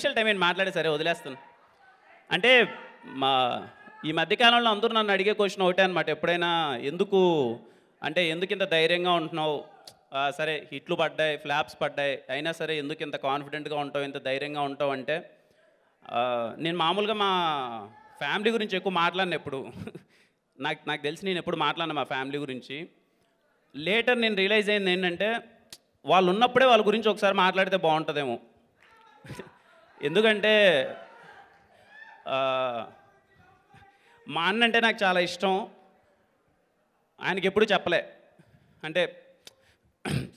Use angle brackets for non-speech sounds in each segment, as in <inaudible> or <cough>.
official time నేను మాట్లాడే సరే వదిలేస్తాను అంటే మా ఈ మధ్యకాలంలో అందరూ నన్ను అడిగే క్వశ్చన్ ఒకటే అనమాట ఎప్పుడైనా ఎందుకు అంటే ఎందుకు ఇంత ధైర్యంగా ఉంటున్నావు సరే హిట్లు పడ్డాయి ఫ్లాప్స్ పడ్డాయి అయినా సరే ఎందుకు ఇంత కాన్ఫిడెంట్గా ఉంటావు ఇంత ధైర్యంగా ఉంటావు అంటే నేను మామూలుగా మా ఫ్యామిలీ గురించి ఎక్కువ మాట్లాడిన ఎప్పుడు <laughs> నాకు నాకు తెలిసి నేను ఎప్పుడు మాట్లాడిన మా ఫ్యామిలీ గురించి లేటర్ నేను రియలైజ్ అయింది ఏంటంటే వాళ్ళు ఉన్నప్పుడే వాళ్ళ గురించి ఒకసారి మాట్లాడితే బాగుంటుందేమో ఎందుకంటే మా అన్న అంటే నాకు చాలా ఇష్టం ఆయనకి ఎప్పుడు చెప్పలే అంటే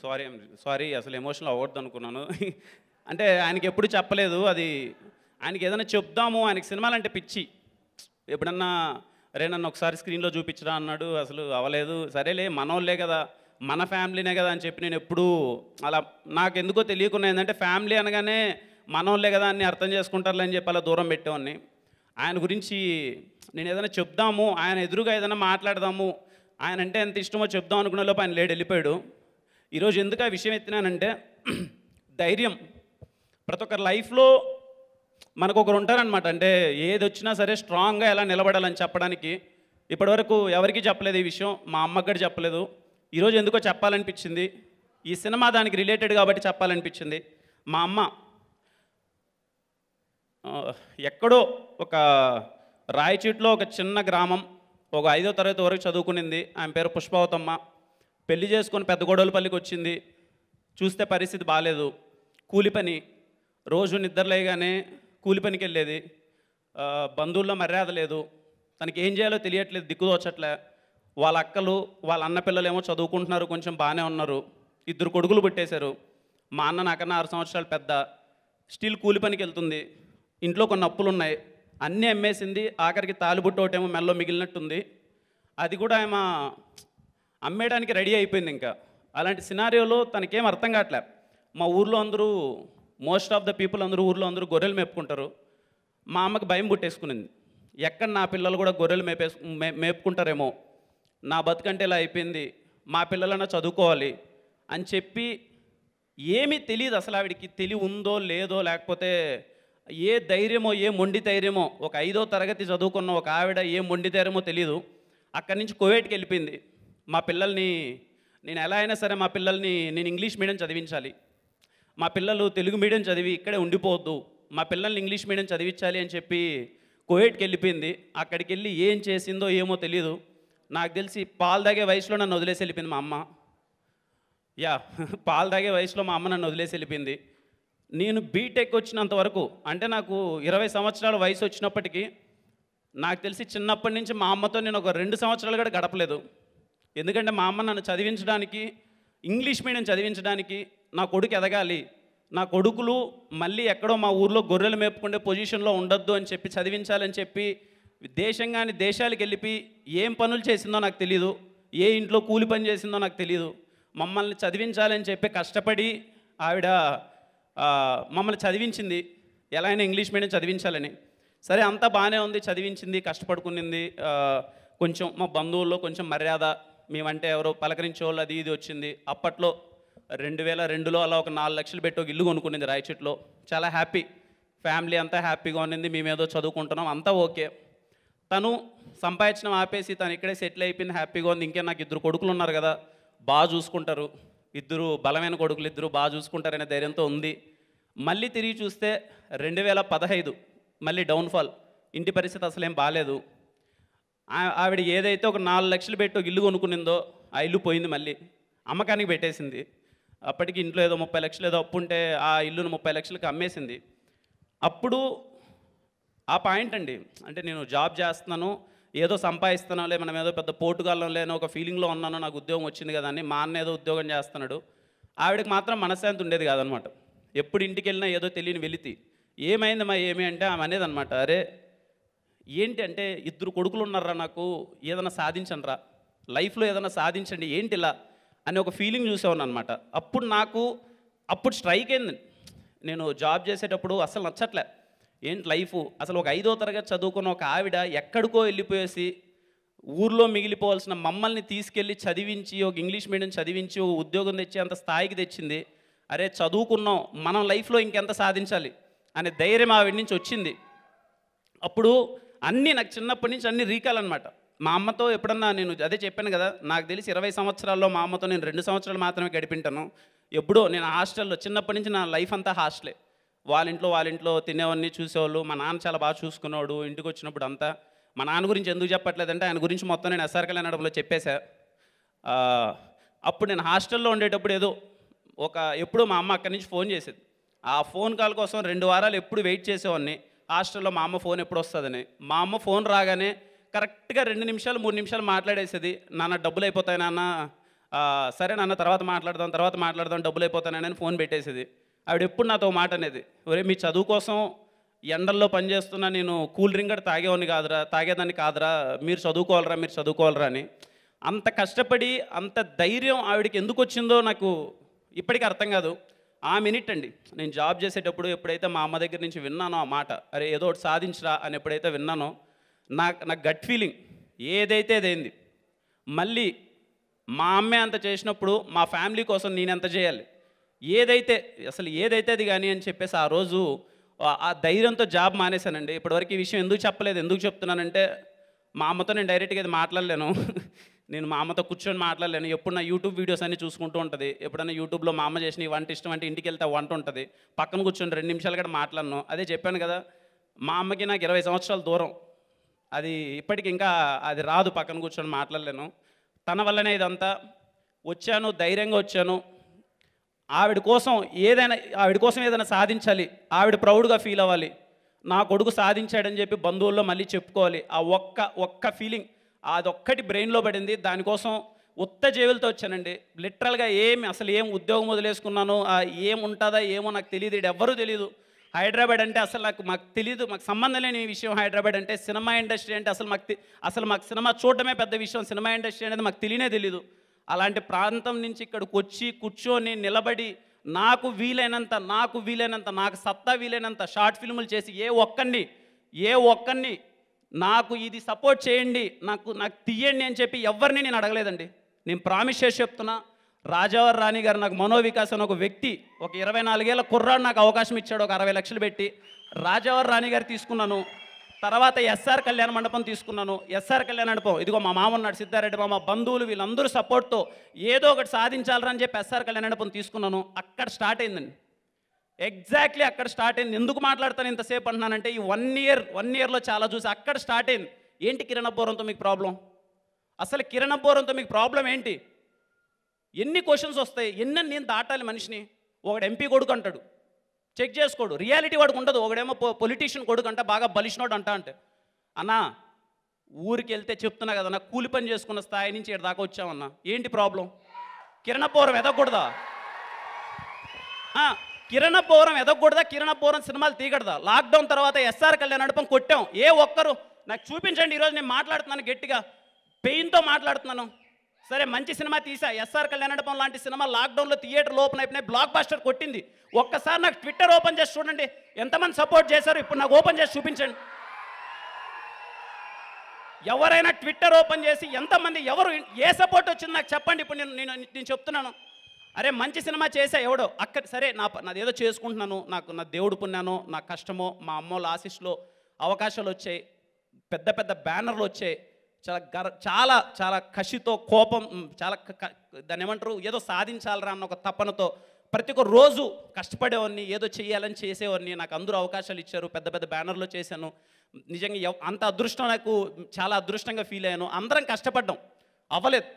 సారీ సారీ అసలు ఎమోషనల్ అవ్వద్దు అనుకున్నాను అంటే ఆయనకి ఎప్పుడు చెప్పలేదు అది ఆయనకి ఏదైనా చెప్దాము ఆయనకి సినిమాలు అంటే పిచ్చి ఎప్పుడన్నా అరే నన్ను ఒకసారి స్క్రీన్లో చూపించరా అన్నాడు అసలు అవ్వలేదు సరేలే మనోళ్ళే కదా మన ఫ్యామిలీనే కదా అని చెప్పి నేను ఎప్పుడూ అలా నాకు ఎందుకో తెలియకుండా ఏంటంటే ఫ్యామిలీ అనగానే మనోళ్ళే కదా అని అర్థం చేసుకుంటారులే అని చెప్పి అలా దూరం పెట్టేవాడిని ఆయన గురించి నేను ఏదైనా చెప్దాము ఆయన ఎదురుగా ఏదైనా మాట్లాడదాము ఆయన అంటే ఎంత ఇష్టమో చెప్దాం అనుకునే లోపు ఆయన లేడు వెళ్ళిపోయాడు ఈరోజు ఎందుకు ఆ విషయం ఎత్తినానంటే <clears throat> ధైర్యం ప్రతి ఒక్కరి లైఫ్లో మనకు ఒకరు ఉంటారనమాట అంటే ఏది వచ్చినా సరే స్ట్రాంగ్గా ఎలా నిలబడాలని చెప్పడానికి ఇప్పటివరకు ఎవరికి చెప్పలేదు ఈ విషయం మా అమ్మకి చెప్పలేదు ఈరోజు ఎందుకో చెప్పాలనిపించింది ఈ సినిమా దానికి రిలేటెడ్ కాబట్టి చెప్పాలనిపించింది మా అమ్మ ఎక్కడో ఒక రాయచీట్లో ఒక చిన్న గ్రామం ఒక ఐదో తరగతి వరకు చదువుకునింది ఆమె పేరు పుష్పావతమ్మ పెళ్లి చేసుకుని పెద్ద పల్లికి వచ్చింది చూస్తే పరిస్థితి బాగాలేదు కూలి పని రోజు నిద్రలేగానే కూలి పనికి వెళ్ళేది బంధువుల్లో మర్యాద లేదు తనకి ఏం చేయాలో తెలియట్లేదు దిక్కుదోచట్లే వాళ్ళ అక్కలు వాళ్ళ అన్న పిల్లలేమో చదువుకుంటున్నారు కొంచెం బాగానే ఉన్నారు ఇద్దరు కొడుకులు పుట్టేశారు మా అన్న నాకన్నా ఆరు సంవత్సరాలు పెద్ద స్టిల్ కూలి పనికి వెళ్తుంది ఇంట్లో కొన్ని అప్పులు ఉన్నాయి అన్నీ అమ్మేసింది ఆఖరికి ఒకటేమో మెల్లో మిగిలినట్టుంది అది కూడా ఆమె అమ్మేయడానికి రెడీ అయిపోయింది ఇంకా అలాంటి సినారియోలో తనకేం అర్థం కావట్లే మా ఊర్లో అందరూ మోస్ట్ ఆఫ్ ద పీపుల్ అందరూ ఊర్లో అందరూ గొర్రెలు మేపుకుంటారు మా అమ్మకి భయం పుట్టేసుకునింది ఎక్కడ నా పిల్లలు కూడా గొర్రెలు మేపేసు మే మేపుకుంటారేమో నా బతుకంటే ఇలా అయిపోయింది మా పిల్లలన్నా చదువుకోవాలి అని చెప్పి ఏమీ తెలియదు అసలు ఆవిడికి తెలివి ఉందో లేదో లేకపోతే ఏ ధైర్యమో ఏ మొండి ధైర్యమో ఒక ఐదో తరగతి చదువుకున్న ఒక ఆవిడ ఏ మొండి ధైర్యమో తెలీదు అక్కడి నుంచి కువైట్కి వెళ్ళిపోయింది మా పిల్లల్ని నేను ఎలా అయినా సరే మా పిల్లల్ని నేను ఇంగ్లీష్ మీడియం చదివించాలి మా పిల్లలు తెలుగు మీడియం చదివి ఇక్కడే ఉండిపోవద్దు మా పిల్లల్ని ఇంగ్లీష్ మీడియం చదివించాలి అని చెప్పి కువైట్కి వెళ్ళిపోయింది అక్కడికి వెళ్ళి ఏం చేసిందో ఏమో తెలియదు నాకు తెలిసి పాలు తాగే వయసులో నన్ను వదిలేసి వెళ్ళిపోయింది మా అమ్మ యా <laughs> పాలు తాగే వయసులో మా అమ్మ నన్ను వదిలేసి వెళ్ళిపోయింది నేను బీటెక్ వచ్చినంత వరకు అంటే నాకు ఇరవై సంవత్సరాల వయసు వచ్చినప్పటికీ నాకు తెలిసి చిన్నప్పటి నుంచి మా అమ్మతో నేను ఒక రెండు సంవత్సరాలు కూడా గడపలేదు ఎందుకంటే మా అమ్మ నన్ను చదివించడానికి ఇంగ్లీష్ మీడియం చదివించడానికి నా కొడుకు ఎదగాలి నా కొడుకులు మళ్ళీ ఎక్కడో మా ఊర్లో గొర్రెలు మేపుకుండే పొజిషన్లో ఉండొద్దు అని చెప్పి చదివించాలని చెప్పి దేశం కానీ దేశాలకు వెళ్ళిపి ఏం పనులు చేసిందో నాకు తెలియదు ఏ ఇంట్లో కూలి పని చేసిందో నాకు తెలియదు మమ్మల్ని చదివించాలని చెప్పి కష్టపడి ఆవిడ మమ్మల్ని చదివించింది ఎలా అయినా ఇంగ్లీష్ మీడియం చదివించాలని సరే అంతా బాగానే ఉంది చదివించింది కష్టపడుకునింది కొంచెం మా బంధువుల్లో కొంచెం మర్యాద మేమంటే ఎవరో పలకరించే వాళ్ళు అది ఇది వచ్చింది అప్పట్లో రెండు వేల రెండులో అలా ఒక నాలుగు లక్షలు పెట్టి ఒక ఇల్లు కొనుక్కునింది రాయచెట్లో చాలా హ్యాపీ ఫ్యామిలీ అంతా హ్యాపీగా ఉన్నింది మేమేదో చదువుకుంటున్నాం అంతా ఓకే తను సంపాదించడం ఆపేసి తను ఇక్కడే సెటిల్ అయిపోయింది హ్యాపీగా ఉంది ఇంకే నాకు ఇద్దరు కొడుకులు ఉన్నారు కదా బాగా చూసుకుంటారు ఇద్దరు బలమైన కొడుకులు ఇద్దరు బాగా చూసుకుంటారనే ధైర్యంతో ఉంది మళ్ళీ తిరిగి చూస్తే రెండు వేల పదహైదు మళ్ళీ డౌన్ఫాల్ ఇంటి పరిస్థితి అసలు ఏం బాగాలేదు ఆవిడ ఏదైతే ఒక నాలుగు లక్షలు పెట్టి ఒక ఇల్లు కొనుక్కునిందో ఆ ఇల్లు పోయింది మళ్ళీ అమ్మకానికి పెట్టేసింది అప్పటికి ఇంట్లో ఏదో ముప్పై లక్షలు ఏదో అప్పు ఉంటే ఆ ఇల్లును ముప్పై లక్షలకు అమ్మేసింది అప్పుడు ఆ పాయింట్ అండి అంటే నేను జాబ్ చేస్తున్నాను ఏదో సంపాదిస్తున్నాలే మనం ఏదో పెద్ద పోటుగాలం లేని ఒక ఫీలింగ్లో ఉన్నానో నాకు ఉద్యోగం వచ్చింది కదని మా అన్న ఏదో ఉద్యోగం చేస్తున్నాడు ఆవిడకి మాత్రం మనశ్శాంతి ఉండేది కాదనమాట ఎప్పుడు ఇంటికి వెళ్ళినా ఏదో తెలియని వెళితి మా ఏమి అంటే ఆమె అనేది అనమాట అరే ఏంటి అంటే ఇద్దరు కొడుకులు ఉన్నారా నాకు ఏదైనా సాధించండి రా లైఫ్లో ఏదైనా సాధించండి ఏంటి ఇలా అని ఒక ఫీలింగ్ చూసేవాన్ని అనమాట అప్పుడు నాకు అప్పుడు స్ట్రైక్ అయింది నేను జాబ్ చేసేటప్పుడు అసలు నచ్చట్లే ఏంటి లైఫ్ అసలు ఒక ఐదో తరగతి చదువుకున్న ఒక ఆవిడ ఎక్కడికో వెళ్ళిపోయేసి ఊర్లో మిగిలిపోవాల్సిన మమ్మల్ని తీసుకెళ్ళి చదివించి ఒక ఇంగ్లీష్ మీడియం చదివించి ఒక ఉద్యోగం తెచ్చి అంత స్థాయికి తెచ్చింది అరే చదువుకున్నాం మనం లైఫ్లో ఇంకెంత సాధించాలి అనే ధైర్యం ఆవిడ నుంచి వచ్చింది అప్పుడు అన్నీ నాకు చిన్నప్పటి నుంచి అన్నీ రీకాల్ అనమాట మా అమ్మతో ఎప్పుడన్నా నేను అదే చెప్పాను కదా నాకు తెలిసి ఇరవై సంవత్సరాల్లో మా అమ్మతో నేను రెండు సంవత్సరాలు మాత్రమే గడిపింటాను ఎప్పుడో నేను హాస్టల్లో చిన్నప్పటి నుంచి నా లైఫ్ అంతా హాస్టలే వాళ్ళ ఇంట్లో వాళ్ళ ఇంట్లో తినేవన్నీ చూసేవాళ్ళు మా నాన్న చాలా బాగా చూసుకున్నాడు ఇంటికి వచ్చినప్పుడు అంతా మా నాన్న గురించి ఎందుకు చెప్పట్లేదంటే ఆయన గురించి మొత్తం నేను ఎస్ఆర్కల్ అనడంలో చెప్పేశా అప్పుడు నేను హాస్టల్లో ఉండేటప్పుడు ఏదో ఒక ఎప్పుడూ మా అమ్మ అక్కడి నుంచి ఫోన్ చేసేది ఆ ఫోన్ కాల్ కోసం రెండు వారాలు ఎప్పుడు వెయిట్ చేసేవాడిని హాస్టల్లో మా అమ్మ ఫోన్ ఎప్పుడు వస్తుందని మా అమ్మ ఫోన్ రాగానే కరెక్ట్గా రెండు నిమిషాలు మూడు నిమిషాలు మాట్లాడేసేది నాన్న డబ్బులు అయిపోతాయి నాన్న సరే నాన్న తర్వాత మాట్లాడదాం తర్వాత మాట్లాడదాం డబ్బులు అయిపోతానని ఫోన్ పెట్టేసేది ఆవిడ ఎప్పుడు నాతో మాట అనేది ఒరే మీ చదువు కోసం ఎండల్లో పనిచేస్తున్న నేను కూల్ డ్రింక్ కూడా తాగేవాడిని కాదురా తాగేదాన్ని కాదురా మీరు చదువుకోవాలరా మీరు చదువుకోవాలరా అని అంత కష్టపడి అంత ధైర్యం ఆవిడకి ఎందుకు వచ్చిందో నాకు ఇప్పటికీ అర్థం కాదు ఆ మినిట్ అండి నేను జాబ్ చేసేటప్పుడు ఎప్పుడైతే మా అమ్మ దగ్గర నుంచి విన్నానో ఆ మాట అరే ఏదో ఒకటి సాధించరా అని ఎప్పుడైతే విన్నానో నాకు నాకు గట్ ఫీలింగ్ ఏదైతే అదైంది మళ్ళీ మా అమ్మే అంత చేసినప్పుడు మా ఫ్యామిలీ కోసం నేను ఎంత చేయాలి ఏదైతే అసలు ఏదైతే అది కానీ అని చెప్పేసి ఆ రోజు ఆ ధైర్యంతో జాబ్ మానేశానండి ఇప్పటివరకు ఈ విషయం ఎందుకు చెప్పలేదు ఎందుకు చెప్తున్నానంటే మా అమ్మతో నేను డైరెక్ట్గా అది మాట్లాడలేను <laughs> నేను మా అమ్మతో కూర్చొని మాట్లాడలేను ఎప్పుడు నా యూట్యూబ్ వీడియోస్ అన్ని చూసుకుంటూ ఉంటుంది ఎప్పుడైనా యూట్యూబ్లో మా అమ్మ చేసిన వంట ఇష్టం అంటే ఇంటికి వెళ్తే వంట ఉంటుంది పక్కన కూర్చొని రెండు నిమిషాలు కూడా మాట్లాడను అదే చెప్పాను కదా మా అమ్మకి నాకు ఇరవై సంవత్సరాల దూరం అది ఇప్పటికి ఇంకా అది రాదు పక్కన కూర్చొని మాట్లాడలేను తన వల్లనే ఇదంతా వచ్చాను ధైర్యంగా వచ్చాను ఆవిడ కోసం ఏదైనా ఆవిడ కోసం ఏదైనా సాధించాలి ఆవిడ ప్రౌడ్గా ఫీల్ అవ్వాలి నా కొడుకు సాధించాడని చెప్పి బంధువుల్లో మళ్ళీ చెప్పుకోవాలి ఆ ఒక్క ఒక్క ఫీలింగ్ అదొక్కటి బ్రెయిన్లో పడింది దానికోసం ఉత్త జేబులతో వచ్చానండి లిటరల్గా ఏమి అసలు ఏం ఉద్యోగం వదిలేసుకున్నాను ఏం ఉంటుందా ఏమో నాకు తెలియదు ఇది ఎవ్వరూ తెలియదు హైదరాబాద్ అంటే అసలు నాకు మాకు తెలియదు మాకు సంబంధం లేని విషయం హైదరాబాద్ అంటే సినిమా ఇండస్ట్రీ అంటే అసలు మాకు అసలు మాకు సినిమా చూడటమే పెద్ద విషయం సినిమా ఇండస్ట్రీ అనేది మాకు తెలియనే తెలియదు అలాంటి ప్రాంతం నుంచి ఇక్కడికి వచ్చి కూర్చొని నిలబడి నాకు వీలైనంత నాకు వీలైనంత నాకు సత్తా వీలైనంత షార్ట్ ఫిల్ములు చేసి ఏ ఒక్కరిని ఏ ఒక్కరిని నాకు ఇది సపోర్ట్ చేయండి నాకు నాకు తీయండి అని చెప్పి ఎవరిని నేను అడగలేదండి నేను ప్రామిస్ చేసి చెప్తున్నా రాజావారి రాణి గారు నాకు మనోవికాసం ఒక వ్యక్తి ఒక ఇరవై నాలుగేళ్ల కుర్రాడు నాకు అవకాశం ఇచ్చాడు ఒక అరవై లక్షలు పెట్టి రాజావర్ రాణి గారు తీసుకున్నాను తర్వాత ఎస్ఆర్ కళ్యాణ మండపం తీసుకున్నాను ఎస్ఆర్ కళ్యాణ మండపం ఇదిగో మా మామ ఉన్నాడు సిద్ధారెడ్డి మామ బంధువులు వీళ్ళందరూ సపోర్ట్తో ఏదో ఒకటి సాధించాలని చెప్పి ఎస్ఆర్ కళ్యాణ మండపం తీసుకున్నాను అక్కడ స్టార్ట్ అయిందండి ఎగ్జాక్ట్లీ అక్కడ స్టార్ట్ అయింది ఎందుకు మాట్లాడతాను ఇంతసేపు అంటున్నానంటే ఈ వన్ ఇయర్ వన్ ఇయర్లో చాలా చూసి అక్కడ స్టార్ట్ అయింది ఏంటి కిరణబోరంతో మీకు ప్రాబ్లం అసలు కిరణబోరంతో మీకు ప్రాబ్లం ఏంటి ఎన్ని క్వశ్చన్స్ వస్తాయి ఎన్ని నేను దాటాలి మనిషిని ఒకడు ఎంపీ కొడుకు అంటాడు చెక్ చేసుకోడు రియాలిటీ వాడికి ఉండదు ఒకడేమో పొలిటీషియన్ కొడుకు అంట బాగా బలిసినోడు అంట అంటే అన్నా ఊరికి వెళ్తే చెప్తున్నా కదన్నా కూలి పని చేసుకున్న స్థాయి నుంచి ఇక్కడ దాకా వచ్చామన్నా ఏంటి ప్రాబ్లం కిరణపూరం ఎదగకూడదా కిరణపూరం ఎదగకూడదా కిరణపూరం సినిమాలు తీగడదా లాక్డౌన్ తర్వాత ఎస్ఆర్ కళ్యాణ్ నడపం కొట్టాం ఏ ఒక్కరు నాకు చూపించండి ఈరోజు నేను మాట్లాడుతున్నాను గట్టిగా పెయిన్తో మాట్లాడుతున్నాను సరే మంచి సినిమా తీసా ఎస్ఆర్ కళ్యాణపం లాంటి సినిమా లాక్డౌన్లో థియేటర్లు ఓపెన్ అయిపోయినాయి బ్లాక్ బాస్టర్ కొట్టింది ఒక్కసారి నాకు ట్విట్టర్ ఓపెన్ చేసి చూడండి ఎంతమంది సపోర్ట్ చేశారు ఇప్పుడు నాకు ఓపెన్ చేసి చూపించండి ఎవరైనా ట్విట్టర్ ఓపెన్ చేసి ఎంతమంది ఎవరు ఏ సపోర్ట్ వచ్చింది నాకు చెప్పండి ఇప్పుడు నేను నేను నేను చెప్తున్నాను అరే మంచి సినిమా చేసా ఎవడో అక్కడ సరే నా నాదేదో చేసుకుంటున్నాను నాకు నా దేవుడు పున్నానో నా కష్టమో మా అమ్మోళ్ళ ఆశీస్లో అవకాశాలు వచ్చాయి పెద్ద పెద్ద బ్యానర్లు వచ్చాయి చాలా గర చాలా చాలా కషితో కోపం చాలా దాన్ని ఏమంటారు ఏదో సాధించాలరా అన్న ఒక తపనతో ప్రతి ఒక్క రోజు కష్టపడేవాడిని ఏదో చేయాలని చేసేవాడిని నాకు అందరూ అవకాశాలు ఇచ్చారు పెద్ద పెద్ద బ్యానర్లో చేశాను నిజంగా అంత అదృష్టం నాకు చాలా అదృష్టంగా ఫీల్ అయ్యాను అందరం కష్టపడ్డాం అవ్వలేదు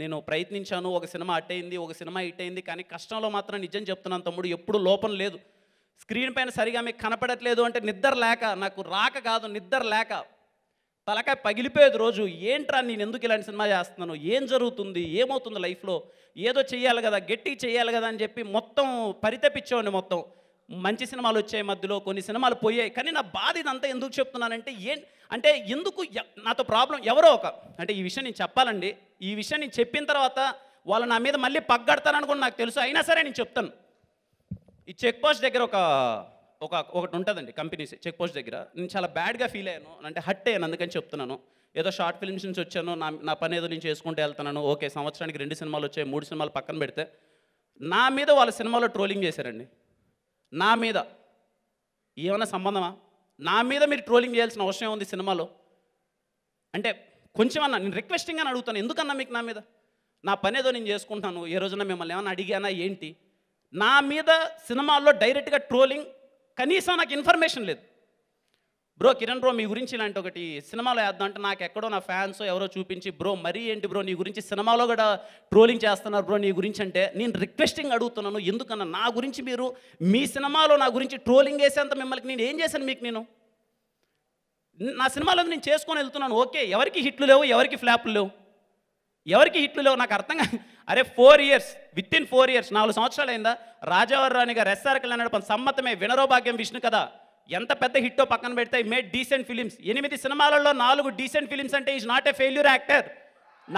నేను ప్రయత్నించాను ఒక సినిమా అట్ అయింది ఒక సినిమా హిట్ అయింది కానీ కష్టంలో మాత్రం నిజం చెప్తున్నాను తమ్ముడు ఎప్పుడు లోపం లేదు స్క్రీన్ పైన సరిగా మీకు కనపడట్లేదు అంటే నిద్ర లేక నాకు రాక కాదు నిద్ర లేక తలకాయ పగిలిపోయేది రోజు ఏంట్రా నేను ఎందుకు ఇలాంటి సినిమా చేస్తున్నాను ఏం జరుగుతుంది ఏమవుతుంది లైఫ్లో ఏదో చెయ్యాలి కదా గట్టి చేయాలి కదా అని చెప్పి మొత్తం పరితపించేవాడిని మొత్తం మంచి సినిమాలు వచ్చాయి మధ్యలో కొన్ని సినిమాలు పోయాయి కానీ నా బాధ ఇదంతా ఎందుకు చెప్తున్నానంటే ఏ అంటే ఎందుకు నాతో ప్రాబ్లం ఎవరో ఒక అంటే ఈ విషయం నేను చెప్పాలండి ఈ విషయం నేను చెప్పిన తర్వాత వాళ్ళు నా మీద మళ్ళీ పగ్గడతారనుకుని కూడా నాకు తెలుసు అయినా సరే నేను చెప్తాను ఈ చెక్ పోస్ట్ దగ్గర ఒక ఒక ఒకటి ఉంటుందండి కంపెనీస్ చెక్ పోస్ట్ దగ్గర నేను చాలా బ్యాడ్గా ఫీల్ అయ్యాను అంటే హట్ అయ్యాను అందుకని చెప్తున్నాను ఏదో షార్ట్ ఫిల్మ్స్ నుంచి వచ్చాను నా నా పని ఏదో నేను చేసుకుంటూ వెళ్తున్నాను ఓకే సంవత్సరానికి రెండు సినిమాలు వచ్చాయి మూడు సినిమాలు పక్కన పెడితే నా మీద వాళ్ళ సినిమాలో ట్రోలింగ్ చేశారండి నా మీద ఏమైనా సంబంధమా నా మీద మీరు ట్రోలింగ్ చేయాల్సిన అవసరం ఉంది సినిమాలో అంటే కొంచెం అన్న నేను రిక్వెస్టింగ్ అని అడుగుతాను ఎందుకన్నా మీకు నా మీద నా పని ఏదో నేను చేసుకుంటాను ఏ రోజున మిమ్మల్ని ఏమైనా అడిగానా ఏంటి నా మీద సినిమాల్లో డైరెక్ట్గా ట్రోలింగ్ కనీసం నాకు ఇన్ఫర్మేషన్ లేదు బ్రో కిరణ్ బ్రో మీ గురించి ఇలాంటి ఒకటి సినిమాలో వేద్దాం అంటే నాకు ఎక్కడో నా ఫ్యాన్స్ ఎవరో చూపించి బ్రో మరీ ఏంటి బ్రో నీ గురించి సినిమాలో కూడా ట్రోలింగ్ చేస్తున్నారు బ్రో నీ గురించి అంటే నేను రిక్వెస్టింగ్ అడుగుతున్నాను ఎందుకన్నా నా గురించి మీరు మీ సినిమాలో నా గురించి ట్రోలింగ్ వేసేంత మిమ్మల్ని నేను ఏం చేశాను మీకు నేను నా సినిమాలో నేను చేసుకొని వెళ్తున్నాను ఓకే ఎవరికి హిట్లు లేవు ఎవరికి ఫ్లాప్లు లేవు ఎవరికి హిట్లు లేవు నాకు అర్థం కాదు అరే four years within four years నాలుగు సంవత్సరాలు అయిందా రాజావరరాణి గారు ఎస్ఆర్ కళ్యాణ్ పని సమ్మతమే వినరోభాగ్యం విష్ణు కదా ఎంత పెద్ద హిట్టో పక్కన పెడితే మేడ్ డీసెంట్ ఫిలిమ్స్ ఎనిమిది సినిమాలలో నాలుగు డీసెంట్ ఫిలిమ్స్ అంటే is not a failure actor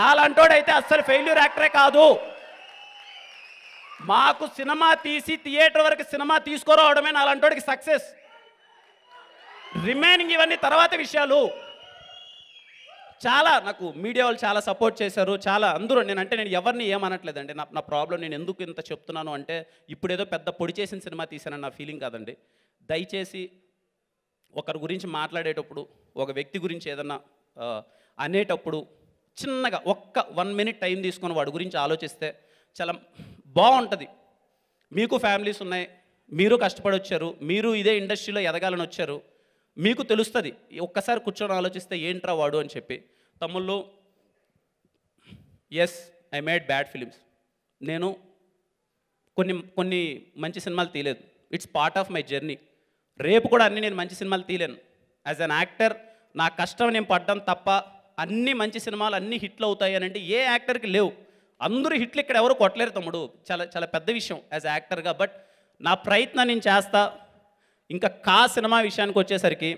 నాలంటోడైతే అస్సలు ఫెయిల్యూర్ యాక్టరే కాదు మాకు సినిమా తీసి థియేటర్ వరకు సినిమా తీసుకురావడమే నాలంటోడికి సక్సెస్ రిమైనింగ్ ఇవన్నీ తర్వాత విషయాలు చాలా నాకు మీడియా వాళ్ళు చాలా సపోర్ట్ చేశారు చాలా అందరూ నేను అంటే నేను ఎవరిని ఏమనట్లేదండి నా నా ప్రాబ్లం నేను ఎందుకు ఇంత చెప్తున్నాను అంటే ఇప్పుడేదో పెద్ద పొడి చేసిన సినిమా తీసానని నా ఫీలింగ్ కాదండి దయచేసి ఒకరి గురించి మాట్లాడేటప్పుడు ఒక వ్యక్తి గురించి ఏదన్నా అనేటప్పుడు చిన్నగా ఒక్క వన్ మినిట్ టైం తీసుకొని వాడి గురించి ఆలోచిస్తే చాలా బాగుంటుంది మీకు ఫ్యామిలీస్ ఉన్నాయి మీరు కష్టపడి వచ్చారు మీరు ఇదే ఇండస్ట్రీలో ఎదగాలని వచ్చారు మీకు తెలుస్తుంది ఒక్కసారి కూర్చొని ఆలోచిస్తే ఏంట్రా వాడు అని చెప్పి తమ్ముళ్ళు yes I made bad films నేను కొన్ని కొన్ని మంచి సినిమాలు తీయలేదు it's part of my journey రేపు కూడా అన్నీ నేను మంచి సినిమాలు తీయలేను యాజ్ అన్ యాక్టర్ నా కష్టం నేను పడ్డం తప్ప అన్ని మంచి సినిమాలు అన్ని హిట్లు అవుతాయి అని అంటే ఏ యాక్టర్కి లేవు అందరూ హిట్లు ఇక్కడ ఎవరు కొట్టలేరు తమ్ముడు చాలా చాలా పెద్ద విషయం యాజ్ యాక్టర్గా బట్ నా ప్రయత్నం నేను చేస్తా ఇంకా కా సినిమా విషయానికి వచ్చేసరికి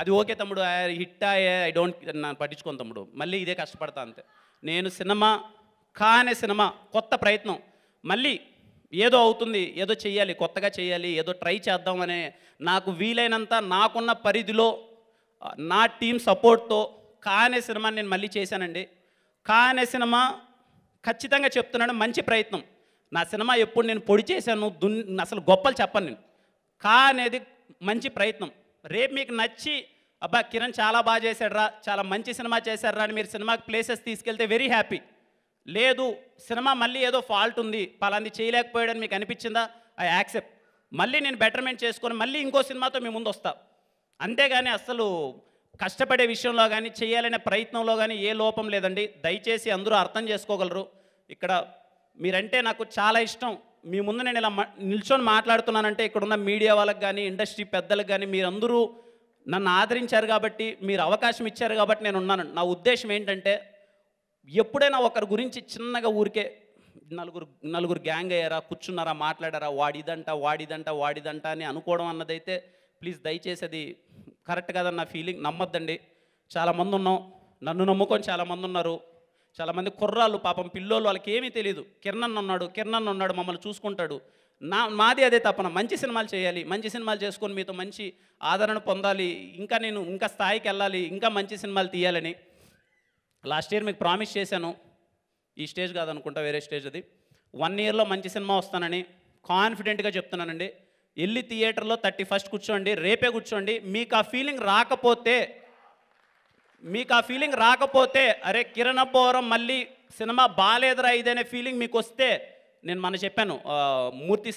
అది ఓకే తమ్ముడు హిట్ అయ్యే ఐ డోంట్ నన్ను పట్టించుకోను తమ్ముడు మళ్ళీ ఇదే కష్టపడతా అంతే నేను సినిమా కానే సినిమా కొత్త ప్రయత్నం మళ్ళీ ఏదో అవుతుంది ఏదో చేయాలి కొత్తగా చేయాలి ఏదో ట్రై చేద్దాం అనే నాకు వీలైనంత నాకున్న పరిధిలో నా టీం సపోర్ట్తో కానే సినిమా నేను మళ్ళీ చేశానండి కానే సినిమా ఖచ్చితంగా చెప్తున్నాను మంచి ప్రయత్నం నా సినిమా ఎప్పుడు నేను పొడి చేశాను దున్ అసలు గొప్పలు చెప్పను నేను కా అనేది మంచి ప్రయత్నం రేపు మీకు నచ్చి అబ్బా కిరణ్ చాలా బాగా రా చాలా మంచి సినిమా రా అని మీరు సినిమాకి ప్లేసెస్ తీసుకెళ్తే వెరీ హ్యాపీ లేదు సినిమా మళ్ళీ ఏదో ఫాల్ట్ ఉంది పలాంది చేయలేకపోయాడని మీకు అనిపించిందా ఐ యాక్సెప్ట్ మళ్ళీ నేను బెటర్మెంట్ చేసుకొని మళ్ళీ ఇంకో సినిమాతో మీ ముందు వస్తా అంతేగాని అసలు కష్టపడే విషయంలో కానీ చేయాలనే ప్రయత్నంలో కానీ ఏ లోపం లేదండి దయచేసి అందరూ అర్థం చేసుకోగలరు ఇక్కడ మీరంటే నాకు చాలా ఇష్టం మీ ముందు నేను ఇలా నిల్చొని మాట్లాడుతున్నానంటే ఇక్కడున్న మీడియా వాళ్ళకి కానీ ఇండస్ట్రీ పెద్దలకు కానీ మీరందరూ నన్ను ఆదరించారు కాబట్టి మీరు అవకాశం ఇచ్చారు కాబట్టి నేను ఉన్నాను నా ఉద్దేశం ఏంటంటే ఎప్పుడైనా ఒకరి గురించి చిన్నగా ఊరికే నలుగురు నలుగురు గ్యాంగ్ అయ్యారా కూర్చున్నారా మాట్లాడారా వాడిదంట వాడిదంట వాడిదంట అని అనుకోవడం అన్నదైతే ప్లీజ్ దయచేసి అది కరెక్ట్ నా ఫీలింగ్ నమ్మొద్దండి చాలామంది ఉన్నాం నన్ను నమ్ముకొని చాలామంది ఉన్నారు చాలామంది కుర్రాళ్ళు పాపం పిల్లోళ్ళు వాళ్ళకి ఏమీ తెలియదు కిరణన్ ఉన్నాడు కిరణన్ ఉన్నాడు మమ్మల్ని చూసుకుంటాడు నా మాది అదే తపన మంచి సినిమాలు చేయాలి మంచి సినిమాలు చేసుకొని మీతో మంచి ఆదరణ పొందాలి ఇంకా నేను ఇంకా స్థాయికి వెళ్ళాలి ఇంకా మంచి సినిమాలు తీయాలని లాస్ట్ ఇయర్ మీకు ప్రామిస్ చేశాను ఈ స్టేజ్ కాదనుకుంటా వేరే స్టేజ్ అది వన్ ఇయర్లో మంచి సినిమా వస్తానని కాన్ఫిడెంట్గా చెప్తున్నానండి వెళ్ళి థియేటర్లో థర్టీ ఫస్ట్ కూర్చోండి రేపే కూర్చోండి మీకు ఆ ఫీలింగ్ రాకపోతే మీకు ఆ ఫీలింగ్ రాకపోతే అరే కిరణ్ అబ్బోరం మళ్ళీ సినిమా బాగాలేదురా ఇదనే ఫీలింగ్ మీకు వస్తే నేను మన చెప్పాను మూర్తి